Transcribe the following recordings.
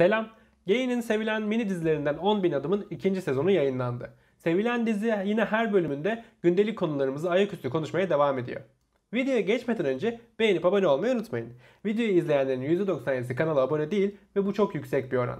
Selam. Gain'in sevilen mini dizilerinden 10.000 Adım'ın ikinci sezonu yayınlandı. Sevilen dizi yine her bölümünde gündelik konularımızı ayaküstü konuşmaya devam ediyor. Videoya geçmeden önce beğenip abone olmayı unutmayın. Videoyu izleyenlerin %97'si kanala abone değil ve bu çok yüksek bir oran.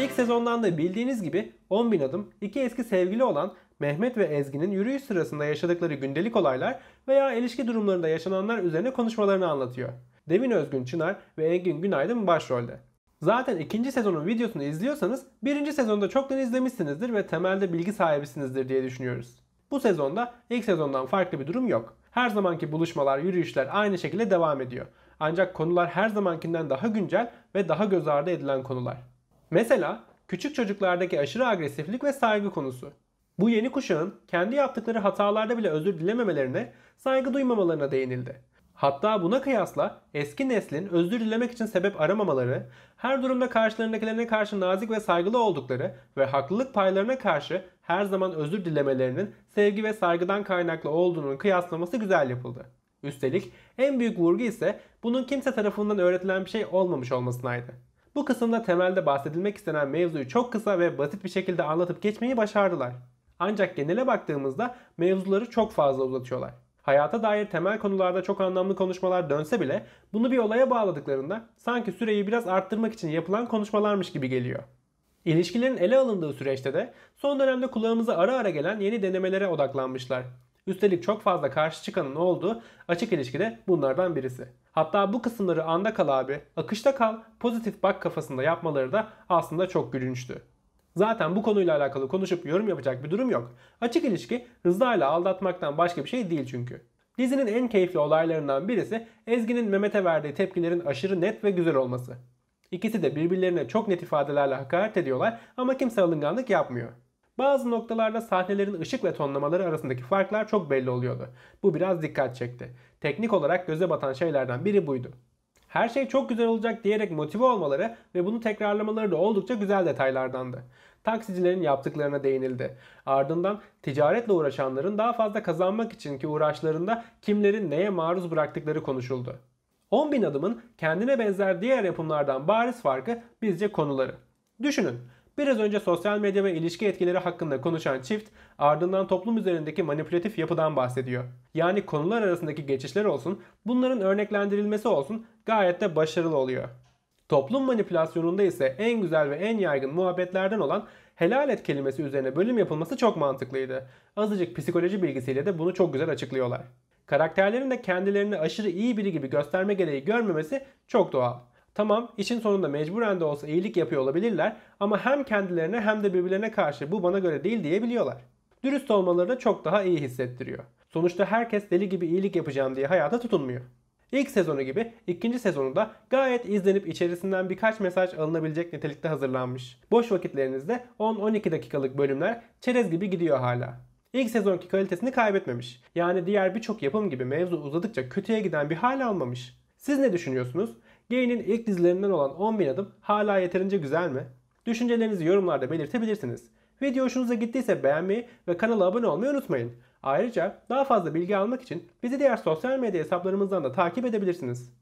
İlk sezondan da bildiğiniz gibi 10.000 adım iki eski sevgili olan Mehmet ve Ezgi'nin yürüyüş sırasında yaşadıkları gündelik olaylar veya ilişki durumlarında yaşananlar üzerine konuşmalarını anlatıyor. Devin Özgün Çınar ve Engin Günaydın başrolde. Zaten ikinci sezonun videosunu izliyorsanız birinci sezonda çoktan izlemişsinizdir ve temelde bilgi sahibisinizdir diye düşünüyoruz. Bu sezonda ilk sezondan farklı bir durum yok. Her zamanki buluşmalar, yürüyüşler aynı şekilde devam ediyor. Ancak konular her zamankinden daha güncel ve daha göz ardı edilen konular. Mesela küçük çocuklardaki aşırı agresiflik ve saygı konusu. Bu yeni kuşağın kendi yaptıkları hatalarda bile özür dilememelerine, saygı duymamalarına değinildi. Hatta buna kıyasla eski neslin özür dilemek için sebep aramamaları, her durumda karşılarındakilerine karşı nazik ve saygılı oldukları ve haklılık paylarına karşı her zaman özür dilemelerinin sevgi ve saygıdan kaynaklı olduğunun kıyaslaması güzel yapıldı. Üstelik en büyük vurgu ise bunun kimse tarafından öğretilen bir şey olmamış olmasınaydı. Bu kısımda temelde bahsedilmek istenen mevzuyu çok kısa ve basit bir şekilde anlatıp geçmeyi başardılar. Ancak genele baktığımızda mevzuları çok fazla uzatıyorlar. Hayata dair temel konularda çok anlamlı konuşmalar dönse bile bunu bir olaya bağladıklarında sanki süreyi biraz arttırmak için yapılan konuşmalarmış gibi geliyor. İlişkilerin ele alındığı süreçte de son dönemde kulağımıza ara ara gelen yeni denemelere odaklanmışlar. Üstelik çok fazla karşı çıkanın olduğu açık ilişkide bunlardan birisi. Hatta bu kısımları anda kal abi, akışta kal, pozitif bak kafasında yapmaları da aslında çok gülünçtü. Zaten bu konuyla alakalı konuşup yorum yapacak bir durum yok. Açık ilişki hızlarla aldatmaktan başka bir şey değil çünkü. Dizinin en keyifli olaylarından birisi Ezgi'nin Mehmet'e verdiği tepkilerin aşırı net ve güzel olması. İkisi de birbirlerine çok net ifadelerle hakaret ediyorlar ama kimse alınganlık yapmıyor. Bazı noktalarda sahnelerin ışık ve tonlamaları arasındaki farklar çok belli oluyordu. Bu biraz dikkat çekti. Teknik olarak göze batan şeylerden biri buydu her şey çok güzel olacak diyerek motive olmaları ve bunu tekrarlamaları da oldukça güzel detaylardandı. Taksicilerin yaptıklarına değinildi. Ardından ticaretle uğraşanların daha fazla kazanmak içinki uğraşlarında kimlerin neye maruz bıraktıkları konuşuldu. 10.000 adımın kendine benzer diğer yapımlardan bariz farkı bizce konuları. Düşünün Biraz önce sosyal medya ve ilişki etkileri hakkında konuşan çift ardından toplum üzerindeki manipülatif yapıdan bahsediyor. Yani konular arasındaki geçişler olsun, bunların örneklendirilmesi olsun gayet de başarılı oluyor. Toplum manipülasyonunda ise en güzel ve en yaygın muhabbetlerden olan helal et kelimesi üzerine bölüm yapılması çok mantıklıydı. Azıcık psikoloji bilgisiyle de bunu çok güzel açıklıyorlar. Karakterlerin de kendilerini aşırı iyi biri gibi gösterme gereği görmemesi çok doğal. Tamam işin sonunda mecburen de olsa iyilik yapıyor olabilirler ama hem kendilerine hem de birbirlerine karşı bu bana göre değil diyebiliyorlar. Dürüst olmaları da çok daha iyi hissettiriyor. Sonuçta herkes deli gibi iyilik yapacağım diye hayata tutunmuyor. İlk sezonu gibi ikinci sezonu da gayet izlenip içerisinden birkaç mesaj alınabilecek nitelikte hazırlanmış. Boş vakitlerinizde 10-12 dakikalık bölümler çerez gibi gidiyor hala. İlk sezonki kalitesini kaybetmemiş. Yani diğer birçok yapım gibi mevzu uzadıkça kötüye giden bir hal almamış. Siz ne düşünüyorsunuz? Gain'in ilk dizilerinden olan 10.000 adım hala yeterince güzel mi? Düşüncelerinizi yorumlarda belirtebilirsiniz. Video hoşunuza gittiyse beğenmeyi ve kanala abone olmayı unutmayın. Ayrıca daha fazla bilgi almak için bizi diğer sosyal medya hesaplarımızdan da takip edebilirsiniz.